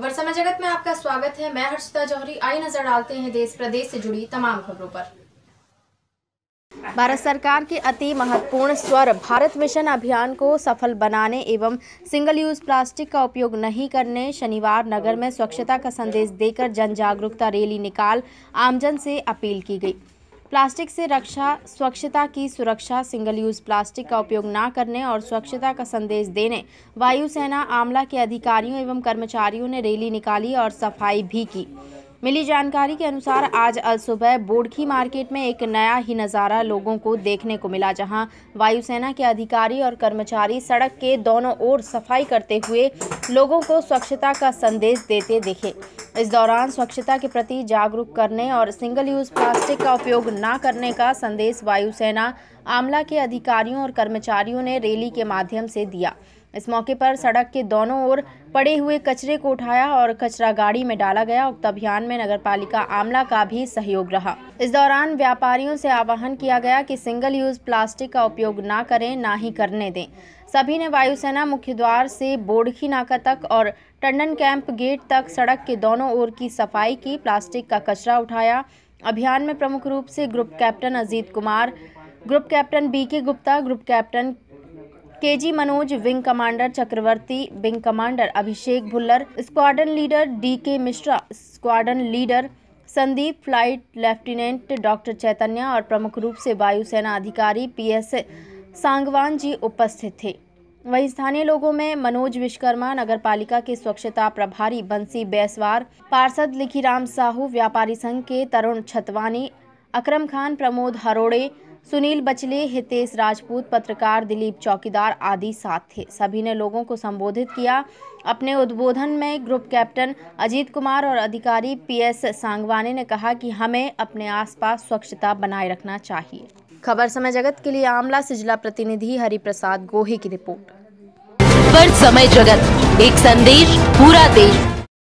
समय जगत में आपका स्वागत है मैं हर्षिता जौहरी आई नजर डालते हैं देश प्रदेश से जुड़ी तमाम खबरों पर भारत सरकार के अति महत्वपूर्ण स्वर भारत मिशन अभियान को सफल बनाने एवं सिंगल यूज प्लास्टिक का उपयोग नहीं करने शनिवार नगर में स्वच्छता का संदेश देकर जन जागरूकता रैली निकाल आमजन से अपील की गई प्लास्टिक से रक्षा स्वच्छता की सुरक्षा सिंगल यूज प्लास्टिक का उपयोग ना करने और स्वच्छता का संदेश देने वायुसेना आमला के अधिकारियों एवं कर्मचारियों ने रैली निकाली और सफाई भी की मिली जानकारी के अनुसार आज अल सुबह बोडखी मार्केट में एक नया ही नज़ारा लोगों को देखने को मिला जहां वायुसेना के अधिकारी और कर्मचारी सड़क के दोनों ओर सफाई करते हुए लोगों को स्वच्छता का संदेश देते देखे इस दौरान स्वच्छता के प्रति जागरूक करने और सिंगल यूज प्लास्टिक का उपयोग न करने का संदेश वायुसेना आमला के अधिकारियों और कर्मचारियों ने रैली के माध्यम से दिया इस मौके पर सड़क के दोनों ओर पड़े हुए कचरे को उठाया और कचरा गाड़ी में डाला गया उक्त अभियान में नगर पालिका आमला का भी सहयोग रहा इस दौरान व्यापारियों से आह्वान किया गया कि सिंगल यूज प्लास्टिक का उपयोग ना करें ना ही करने दें सभी ने वायुसेना मुख्य द्वार से बोडखी नाका तक और टंडन कैंप गेट तक सड़क के दोनों ओर की सफाई की प्लास्टिक का कचरा उठाया अभियान में प्रमुख रूप से group captain Ajit Kumar group captain B K Gupta group captain K G Manoj wing commander Chakravarti wing commander Abhishek Bhullar squadron leader D K Mishra squadron leader Sandeep flight lieutenant doctor Chaitanya और प्रमुख रूप से वायुसेना अधिकारी पी एस सांगवान जी उपस्थित थे वहीं स्थानीय लोगों में मनोज विश्वकर्मा नगर पालिका के स्वच्छता प्रभारी बंसी बैसवार पार्षद लिखीराम साहू व्यापारी संघ के तरुण छतवानी अकरम खान प्रमोद हरोड़े सुनील बचले हितेश राजपूत पत्रकार दिलीप चौकीदार आदि साथ थे सभी ने लोगों को संबोधित किया अपने उद्बोधन में ग्रुप कैप्टन अजीत कुमार और अधिकारी पीएस सांगवाने ने कहा कि हमें अपने आसपास स्वच्छता बनाए रखना चाहिए खबर समय जगत के लिए आमला से जिला प्रतिनिधि हरिप्रसाद गोहे की रिपोर्ट खबर समय जगत एक संदेश पूरा देश